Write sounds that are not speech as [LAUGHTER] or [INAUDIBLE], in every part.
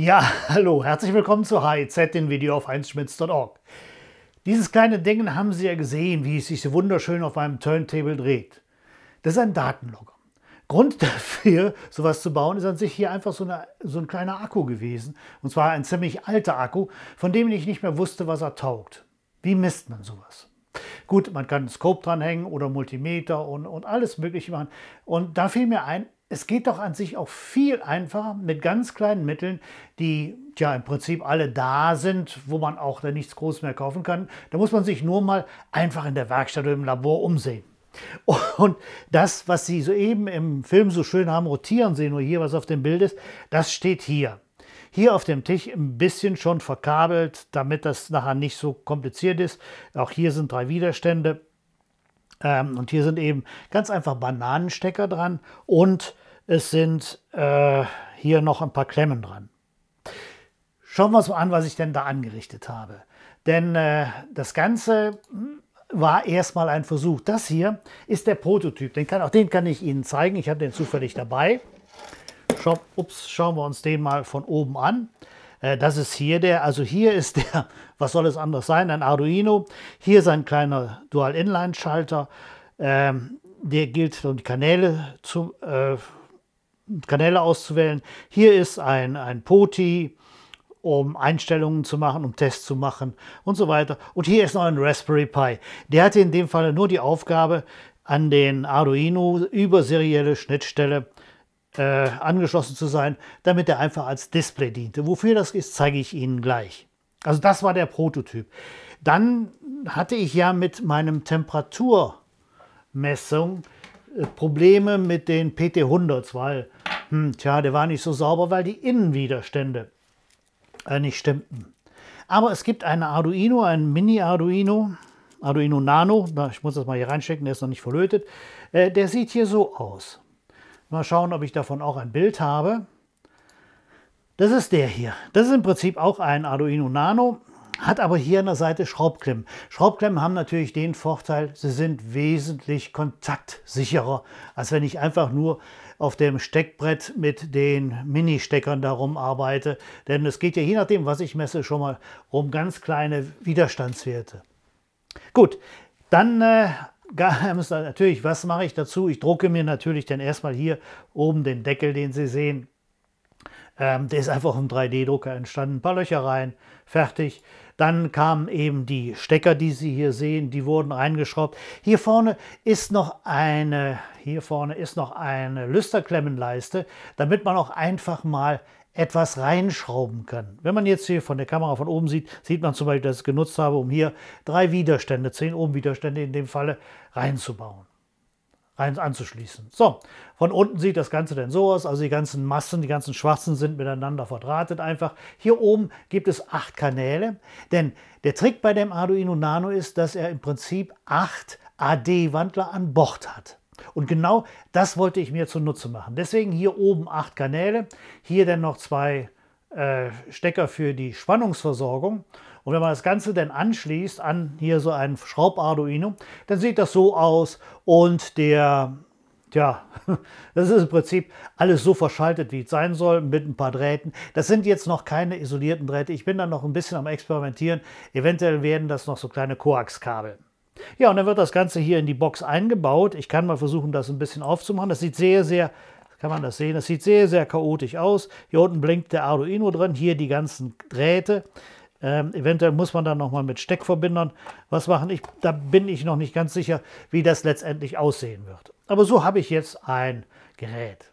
Ja, [LAUGHS] hallo, herzlich willkommen zu HEZ, dem Video auf heinzschmitz.org. Dieses kleine Ding haben Sie ja gesehen, wie es sich so wunderschön auf einem Turntable dreht. Das ist ein Datenlogger. Grund [LAUGHS] dafür, sowas zu bauen, ist an sich hier einfach so, eine, so ein kleiner Akku gewesen. Und zwar ein ziemlich alter Akku, von dem ich nicht mehr wusste, was er taugt. Wie misst man sowas? Gut, man kann einen Scope dranhängen oder Multimeter und, und alles Mögliche machen. Und da fiel mir ein, es geht doch an sich auch viel einfacher mit ganz kleinen Mitteln, die ja im Prinzip alle da sind, wo man auch dann nichts Großes mehr kaufen kann. Da muss man sich nur mal einfach in der Werkstatt oder im Labor umsehen. [LAUGHS] Und das, was Sie soeben im Film so schön haben rotieren sehen, nur hier, was auf dem Bild ist, das steht hier. Hier auf dem Tisch ein bisschen schon verkabelt, damit das nachher nicht so kompliziert ist. Auch hier sind drei Widerstände. Ähm, und hier sind eben ganz einfach Bananenstecker dran und es sind äh, hier noch ein paar Klemmen dran. Schauen wir uns mal an, was ich denn da angerichtet habe. Denn äh, das Ganze hm, war erstmal ein Versuch. Das hier ist der Prototyp. Den kann, auch den kann ich Ihnen zeigen. Ich habe den zufällig dabei. Schau, ups, schauen wir uns den mal von oben an. Äh, das ist hier der, also hier ist der, [LAUGHS] was soll es anders sein, ein Arduino. Hier ist ein kleiner Dual-Inline-Schalter. Ähm, der gilt, um die Kanäle zu, äh, Kanäle auszuwählen. Hier ist ein, ein POTI, um Einstellungen zu machen, um Tests zu machen und so weiter. Und hier ist noch ein Raspberry Pi. Der hatte in dem Fall nur die Aufgabe, an den Arduino über serielle Schnittstelle äh, angeschlossen zu sein, damit er einfach als Display diente. Wofür das ist, zeige ich Ihnen gleich. Also das war der Prototyp. Dann hatte ich ja mit meinem Temperaturmessung äh, Probleme mit den PT100s, weil, hm, tja, der war nicht so sauber, weil die Innenwiderstände äh, nicht stimmten. Aber es gibt eine Arduino, ein Mini-Arduino, Arduino Nano, ich muss das mal hier reinstecken, der ist noch nicht verlötet, äh, der sieht hier so aus. Mal schauen, ob ich davon auch ein Bild habe. Das ist der hier. Das ist im Prinzip auch ein Arduino Nano, hat aber hier an der Seite Schraubklemmen. Schraubklemmen haben natürlich den Vorteil, sie sind wesentlich kontaktsicherer, als wenn ich einfach nur auf dem Steckbrett mit den Mini-Steckern darum arbeite. Denn es geht ja je nachdem, was ich messe, schon mal um ganz kleine Widerstandswerte. Gut, dann äh, [LAUGHS] natürlich, was mache ich dazu? Ich drucke mir natürlich dann erstmal hier oben den Deckel, den Sie sehen. Ähm, der ist einfach im 3D-Drucker entstanden. Ein paar Löcher rein, fertig. Dann kamen eben die Stecker, die Sie hier sehen, die wurden reingeschraubt. Hier vorne ist noch eine, hier vorne ist noch eine Lüsterklemmenleiste, damit man auch einfach mal etwas reinschrauben kann. Wenn man jetzt hier von der Kamera von oben sieht, sieht man zum Beispiel, dass ich es genutzt habe, um hier drei Widerstände, zehn Ohm-Widerstände in dem Falle reinzubauen rein anzuschließen. So, von unten sieht das Ganze denn so aus. Also die ganzen Massen, die ganzen Schwarzen sind miteinander verdrahtet einfach. Hier oben gibt es acht Kanäle, denn der Trick bei dem Arduino Nano ist, dass er im Prinzip acht AD-Wandler an Bord hat. Und genau das wollte ich mir zunutze machen. Deswegen hier oben acht Kanäle, hier dann noch zwei äh, Stecker für die Spannungsversorgung und wenn man das Ganze dann anschließt an hier so einen Schraub-Arduino, dann sieht das so aus und der, ja, [LAUGHS] das ist im Prinzip alles so verschaltet, wie es sein soll, mit ein paar Drähten. Das sind jetzt noch keine isolierten Drähte. Ich bin dann noch ein bisschen am Experimentieren. Eventuell werden das noch so kleine Koax-Kabel. Ja, und dann wird das Ganze hier in die Box eingebaut. Ich kann mal versuchen, das ein bisschen aufzumachen. Das sieht sehr, sehr kann man das sehen. Das sieht sehr, sehr chaotisch aus. Hier unten blinkt der Arduino drin, hier die ganzen Drähte. Ähm, eventuell muss man dann nochmal mit Steckverbindern was machen. Ich, da bin ich noch nicht ganz sicher, wie das letztendlich aussehen wird. Aber so habe ich jetzt ein Gerät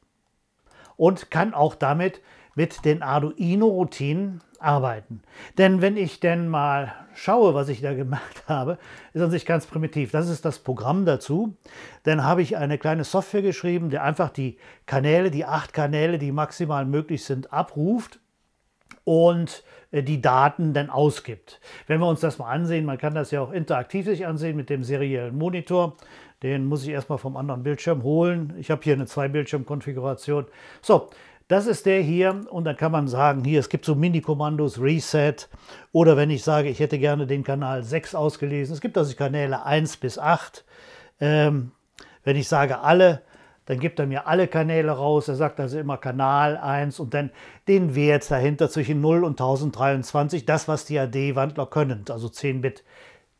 und kann auch damit mit den Arduino-Routinen arbeiten. Denn wenn ich denn mal schaue, was ich da gemacht [LAUGHS] habe, ist an sich ganz primitiv. Das ist das Programm dazu. Dann habe ich eine kleine Software geschrieben, der einfach die Kanäle, die acht Kanäle, die maximal möglich sind, abruft und äh, die Daten dann ausgibt. Wenn wir uns das mal ansehen, man kann das ja auch interaktiv sich ansehen mit dem seriellen Monitor. Den muss ich erstmal vom anderen Bildschirm holen. Ich habe hier eine Zwei-Bildschirm-Konfiguration. So, das ist der hier und dann kann man sagen, hier, es gibt so Mini-Kommandos, Reset oder wenn ich sage, ich hätte gerne den Kanal 6 ausgelesen. Es gibt also Kanäle 1 bis 8. Ähm, wenn ich sage alle, dann gibt er mir alle Kanäle raus. Er sagt also immer Kanal 1 und dann den Wert dahinter zwischen 0 und 1023. Das, was die AD-Wandler können, also 10 Bit.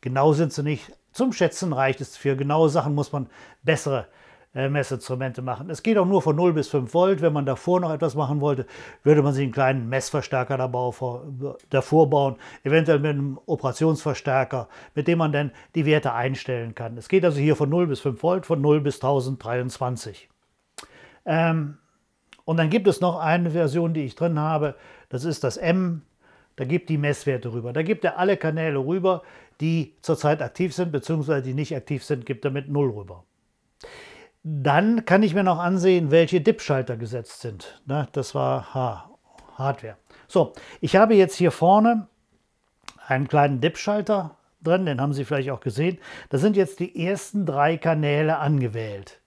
Genau sind sie nicht. Zum Schätzen reicht es. Für genaue Sachen muss man bessere äh, Messinstrumente machen. Es geht auch nur von 0 bis 5 Volt. Wenn man davor noch etwas machen wollte, würde man sich einen kleinen Messverstärker davor bauen, eventuell mit einem Operationsverstärker, mit dem man dann die Werte einstellen kann. Es geht also hier von 0 bis 5 Volt, von 0 bis 1023. Ähm, und dann gibt es noch eine Version, die ich drin habe. Das ist das M. Da gibt die Messwerte rüber. Da gibt er alle Kanäle rüber, die zurzeit aktiv sind, beziehungsweise die nicht aktiv sind, gibt er mit 0 rüber. Dann kann ich mir noch ansehen, welche DIP-Schalter gesetzt sind. Na, das war H, Hardware. So, ich habe jetzt hier vorne einen kleinen DIP-Schalter drin, den haben Sie vielleicht auch gesehen. Da sind jetzt die ersten drei Kanäle angewählt.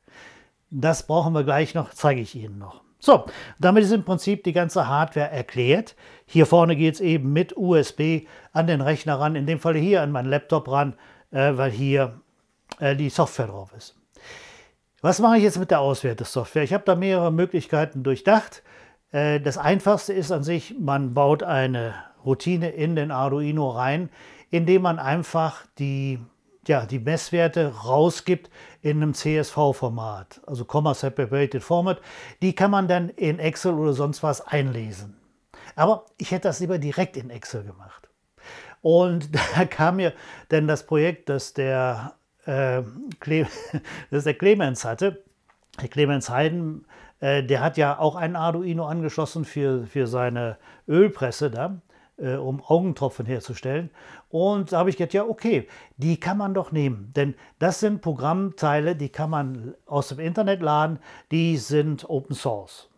Das brauchen wir gleich noch, zeige ich Ihnen noch. So, damit ist im Prinzip die ganze Hardware erklärt. Hier vorne geht es eben mit USB an den Rechner ran, in dem Fall hier an meinen Laptop ran, äh, weil hier äh, die Software drauf ist. Was mache ich jetzt mit der Auswertesoftware? Ich habe da mehrere Möglichkeiten durchdacht. Äh, das einfachste ist an sich, man baut eine Routine in den Arduino rein, indem man einfach die, ja, die Messwerte rausgibt in einem CSV-Format, also Comma Separated Format. Die kann man dann in Excel oder sonst was einlesen. Aber ich hätte das lieber direkt in Excel gemacht. Und [LAUGHS] da kam mir dann das Projekt, das der äh, [LAUGHS] das der Clemens hatte, der Clemens Heiden, äh, der hat ja auch ein Arduino angeschlossen für, für seine Ölpresse da, äh, um Augentropfen herzustellen. Und da habe ich gedacht, ja, okay, die kann man doch nehmen. Denn das sind Programmteile, die kann man aus dem Internet laden, die sind Open Source.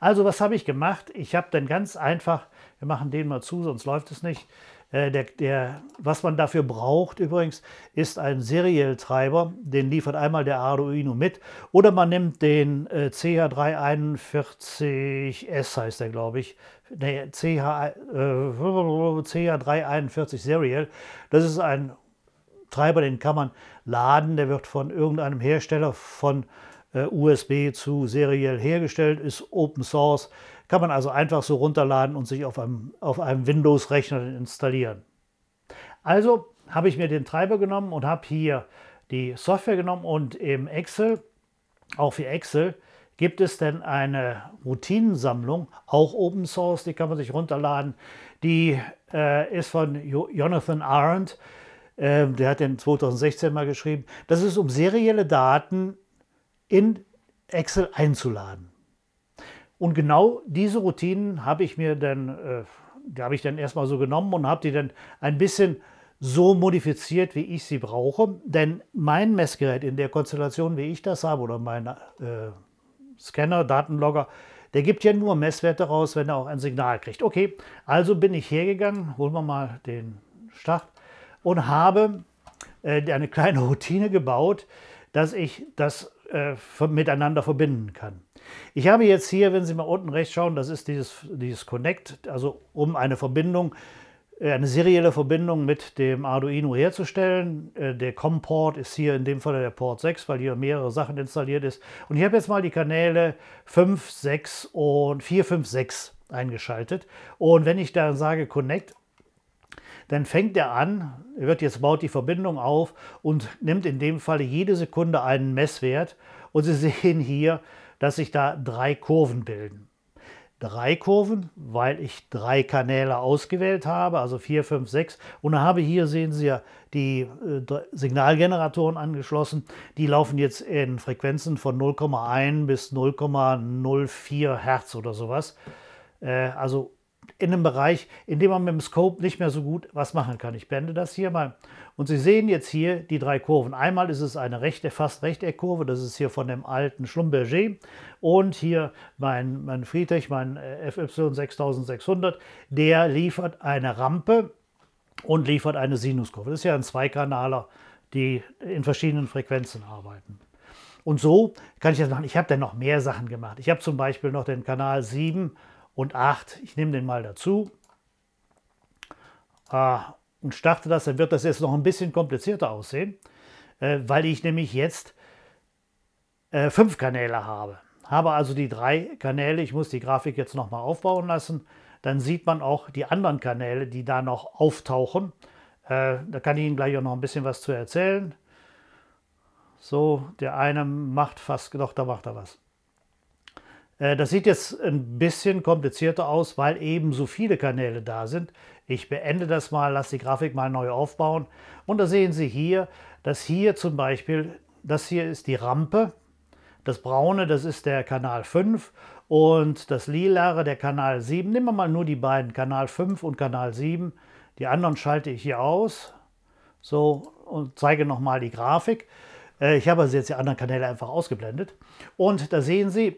Also was habe ich gemacht? Ich habe dann ganz einfach, wir machen den mal zu, sonst läuft es nicht. Äh, der, der, was man dafür braucht übrigens, ist ein Serielltreiber, den liefert einmal der Arduino mit. Oder man nimmt den äh, CH341S, heißt der glaube ich. Nee, CH, äh, CH341 Serial. Das ist ein Treiber, den kann man laden. Der wird von irgendeinem Hersteller von äh, USB zu seriell hergestellt, ist Open Source, kann man also einfach so runterladen und sich auf einem, auf einem Windows-Rechner installieren. Also habe ich mir den Treiber genommen und habe hier die Software genommen und im Excel, auch für Excel, gibt es denn eine Routinensammlung, auch Open Source, die kann man sich runterladen. Die äh, ist von Jonathan Arendt, äh, der hat den 2016 mal geschrieben. Das ist um serielle Daten in Excel einzuladen. Und genau diese Routinen habe ich mir dann, äh, habe ich dann erstmal so genommen und habe die dann ein bisschen so modifiziert, wie ich sie brauche. Denn mein Messgerät in der Konstellation, wie ich das habe, oder mein äh, Scanner, Datenlogger, der gibt ja nur Messwerte raus, wenn er auch ein Signal kriegt. Okay, also bin ich hergegangen, holen wir mal den Start und habe äh, eine kleine [LAUGHS] Routine gebaut, dass ich das äh, miteinander verbinden kann. Ich habe jetzt hier, wenn Sie mal unten rechts schauen, das ist dieses, dieses Connect, also um eine Verbindung, äh, eine serielle Verbindung mit dem Arduino herzustellen. Äh, der COM-Port ist hier in dem Fall der Port 6, weil hier mehrere Sachen installiert ist. Und ich habe jetzt mal die Kanäle 5, 6 und 4, 5, 6 eingeschaltet. Und wenn ich dann sage Connect, dann fängt er an, wird jetzt baut die Verbindung auf und nimmt in dem Falle jede Sekunde einen Messwert. Und Sie [LAUGHS] sehen hier, dass sich da drei Kurven bilden. Drei Kurven, weil ich drei Kanäle ausgewählt habe, also vier, fünf, sechs. Und dann habe hier, sehen Sie ja, die äh, Signalgeneratoren angeschlossen. Die laufen jetzt in Frequenzen von 0,1 bis 0,04 Hertz oder sowas. Äh, also in einem Bereich, in dem man mit dem Scope nicht mehr so gut was machen kann. Ich blende das hier mal. Und Sie sehen jetzt hier die drei Kurven. Einmal ist es eine rechte, fast Rechteckkurve, das ist hier von dem alten Schlumberger. Und hier mein, mein Friedrich, mein äh, FY 6600, der liefert eine Rampe und liefert eine Sinuskurve. Das ist ja ein Zweikanaler, die in verschiedenen Frequenzen arbeiten. Und so kann ich das machen. Ich habe dann noch mehr Sachen gemacht. Ich habe zum Beispiel noch den Kanal 7 und 8. Ich nehme den mal dazu äh, und starte das. Dann wird das jetzt noch ein bisschen komplizierter aussehen, äh, weil ich nämlich jetzt äh, fünf Kanäle habe. Habe also die drei Kanäle. Ich muss die Grafik jetzt nochmal aufbauen lassen. Dann sieht man auch die anderen Kanäle, die da noch auftauchen. Äh, da kann ich Ihnen gleich auch noch ein bisschen was zu erzählen. So, der eine macht fast, doch, da macht er was. Äh, das sieht jetzt ein bisschen komplizierter aus, weil eben so viele Kanäle da sind. Ich beende das mal, lasse die Grafik mal neu aufbauen. Und da sehen Sie hier, dass hier zum Beispiel, das hier ist die Rampe. Das braune, das ist der Kanal 5 und das lilare, der Kanal 7. Nehmen wir mal nur die beiden, Kanal 5 und Kanal 7. Die anderen schalte ich hier aus. So, und zeige nochmal die Grafik. Äh, ich habe also jetzt die anderen Kanäle einfach ausgeblendet. Und da sehen Sie,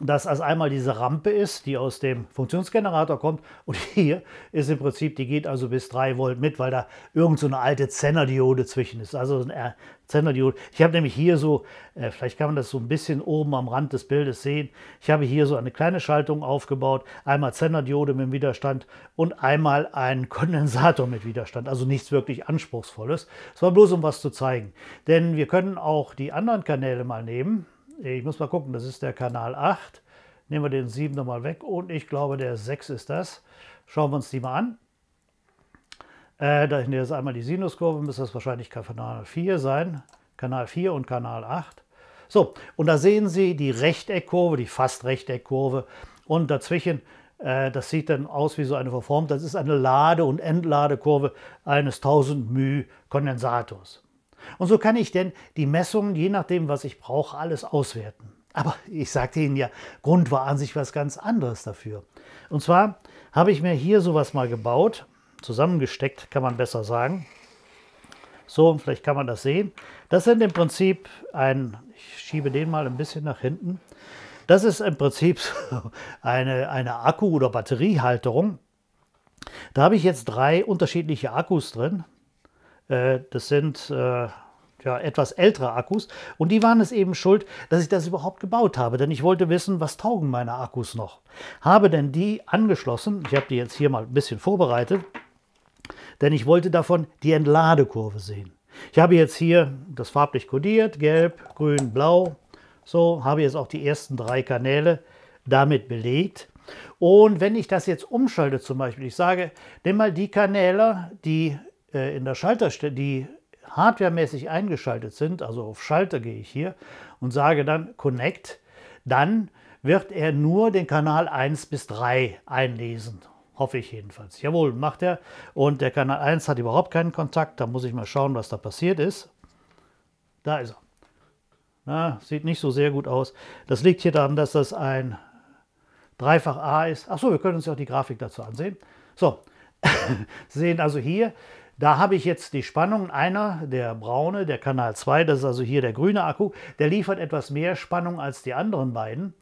dass also einmal diese Rampe ist, die aus dem Funktionsgenerator kommt und hier ist im Prinzip, die geht also bis 3 Volt mit, weil da irgend so eine alte Zennerdiode zwischen ist, also eine äh, Zenner-Diode. Ich habe nämlich hier so, äh, vielleicht kann man das so ein bisschen oben am Rand des Bildes sehen, ich habe hier so eine kleine Schaltung aufgebaut, einmal Zennerdiode mit Widerstand und einmal einen Kondensator mit Widerstand, also nichts wirklich Anspruchsvolles. Es war bloß, um was zu zeigen, denn wir können auch die anderen Kanäle mal nehmen, ich muss mal gucken, das ist der Kanal 8. Nehmen wir den 7 nochmal weg und ich glaube, der 6 ist das. Schauen wir uns die mal an. Äh, da ich jetzt einmal die Sinuskurve, müsste das wahrscheinlich Kanal 4 sein. Kanal 4 und Kanal 8. So, und da sehen Sie die Rechteckkurve, die fast Rechteckkurve. Und dazwischen, äh, das sieht dann aus wie so eine verformte, das ist eine Lade- und Entladekurve eines 1000 μ Kondensators. Und so kann ich denn die Messungen, je nachdem, was ich brauche, alles auswerten. Aber ich sagte Ihnen ja, Grund war an sich was ganz anderes dafür. Und zwar habe ich mir hier sowas mal gebaut, zusammengesteckt, kann man besser sagen. So, vielleicht kann man das sehen. Das sind im Prinzip ein, ich schiebe den mal ein bisschen nach hinten. Das ist im Prinzip [LAUGHS] eine, eine Akku- oder Batteriehalterung. Da habe ich jetzt drei unterschiedliche Akkus drin. Äh, das sind äh, ja, etwas ältere Akkus. Und die waren es eben schuld, dass ich das überhaupt gebaut habe. Denn ich wollte wissen, was taugen meine Akkus noch. Habe denn die angeschlossen, ich habe die jetzt hier mal ein bisschen vorbereitet, denn ich wollte davon die Entladekurve sehen. Ich habe jetzt hier das farblich kodiert, gelb, grün, blau. So habe ich jetzt auch die ersten drei Kanäle damit belegt. Und wenn ich das jetzt umschalte zum Beispiel, ich sage, nimm mal die Kanäle, die äh, in der Schalterstelle, die hardwaremäßig eingeschaltet sind, also auf Schalter gehe ich hier und sage dann Connect, dann wird er nur den Kanal 1 bis 3 einlesen. Hoffe ich jedenfalls. Jawohl, macht er. Und der Kanal 1 hat überhaupt keinen Kontakt. Da muss ich mal schauen, was da passiert ist. Da ist er. Na, sieht nicht so sehr gut aus. Das liegt hier daran, dass das ein Dreifach A ist. Achso, wir können uns ja auch die Grafik dazu ansehen. So, [LAUGHS] sehen also hier, da habe ich jetzt die Spannung. Einer, der braune, der Kanal 2, das ist also hier der grüne Akku, der liefert etwas mehr Spannung als die anderen beiden.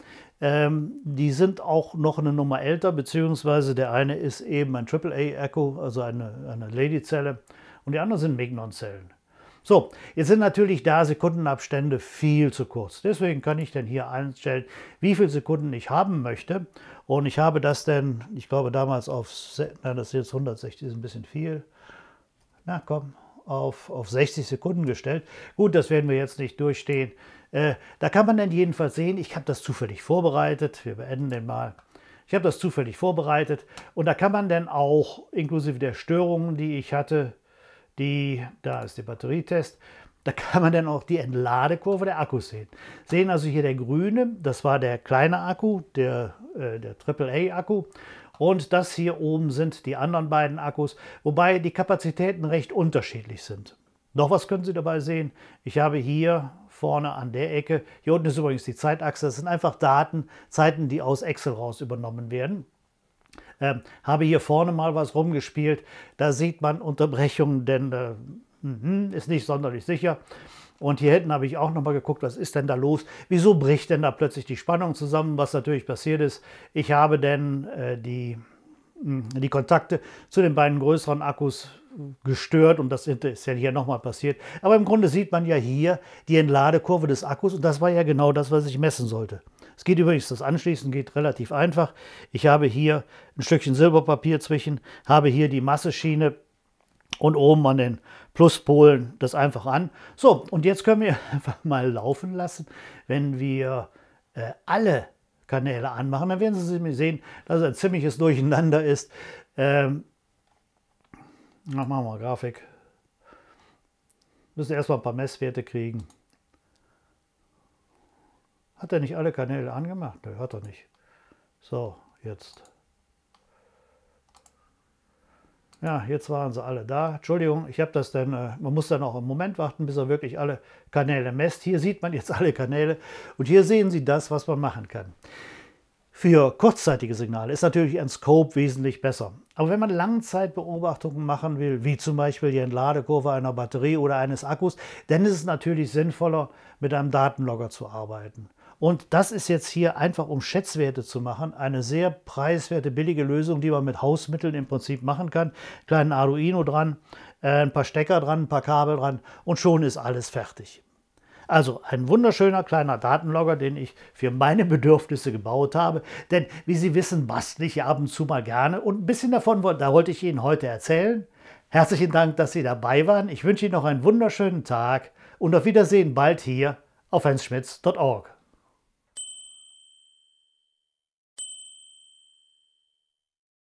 Ähm, die sind auch noch eine Nummer älter, beziehungsweise der eine ist eben ein AAA-Akku, also eine, eine Lady-Zelle, und die anderen sind Mignon-Zellen. So, jetzt sind natürlich da Sekundenabstände viel zu kurz. Deswegen kann ich dann hier einstellen, wie viele Sekunden ich haben möchte. Und ich habe das denn, ich glaube damals auf, nein, das ist jetzt 160, ist ein bisschen viel, na komm, auf, auf 60 Sekunden gestellt. Gut, das werden wir jetzt nicht durchstehen. Äh, da kann man dann jedenfalls sehen, ich habe das zufällig vorbereitet. Wir beenden den mal. Ich habe das zufällig vorbereitet und da kann man dann auch inklusive der Störungen, die ich hatte, die, da ist der Batterietest, da kann man dann auch die Entladekurve der Akkus sehen. Sehen also hier der grüne, das war der kleine Akku, der, äh, der AAA-Akku. Und das hier oben sind die anderen beiden Akkus, wobei die Kapazitäten recht unterschiedlich sind. Noch was können Sie dabei sehen? Ich habe hier vorne an der Ecke, hier unten ist übrigens die Zeitachse, das sind einfach Daten, Zeiten, die aus Excel raus übernommen werden. Ähm, habe hier vorne mal was rumgespielt, da sieht man Unterbrechungen, denn äh, mhm, ist nicht sonderlich sicher. Und hier hinten habe ich auch nochmal geguckt, was ist denn da los? Wieso bricht denn da plötzlich die Spannung zusammen? Was natürlich passiert ist, ich habe denn äh, die, hm, die Kontakte zu den beiden größeren Akkus gestört und das ist ja hier nochmal passiert. Aber im Grunde sieht man ja hier die Entladekurve des Akkus und das war ja genau das, was ich messen sollte. Es geht übrigens, das Anschließen geht relativ einfach. Ich habe hier ein Stückchen Silberpapier zwischen, habe hier die Masseschiene und oben an den plus Polen das einfach an. So, und jetzt können wir [LAUGHS] einfach mal laufen lassen. Wenn wir äh, alle Kanäle anmachen, dann werden Sie sehen, dass ein ziemliches Durcheinander ist. Ähm, machen wir mal Grafik. Müssen erstmal ein paar Messwerte kriegen. Hat er nicht alle Kanäle angemacht? Ne, hat er nicht. So, jetzt. Ja, jetzt waren sie alle da. Entschuldigung, ich habe das dann, äh, man muss dann auch einen Moment warten, bis er wirklich alle Kanäle messt. Hier sieht man jetzt alle Kanäle und hier sehen Sie das, was man machen kann. Für kurzzeitige Signale ist natürlich ein Scope wesentlich besser. Aber wenn man Langzeitbeobachtungen machen will, wie zum Beispiel die Entladekurve einer Batterie oder eines Akkus, dann ist es natürlich sinnvoller, mit einem Datenlogger zu arbeiten. Und das ist jetzt hier einfach, um Schätzwerte zu machen, eine sehr preiswerte, billige Lösung, die man mit Hausmitteln im Prinzip machen kann. Kleinen Arduino dran, äh, ein paar Stecker dran, ein paar Kabel dran und schon ist alles fertig. Also ein wunderschöner kleiner Datenlogger, den ich für meine Bedürfnisse gebaut habe. Denn wie Sie wissen, bastle ich ab und zu mal gerne. Und ein bisschen davon da wollte ich Ihnen heute erzählen. Herzlichen Dank, dass Sie dabei waren. Ich wünsche Ihnen noch einen wunderschönen Tag und auf Wiedersehen bald hier auf heinzschmitz.org.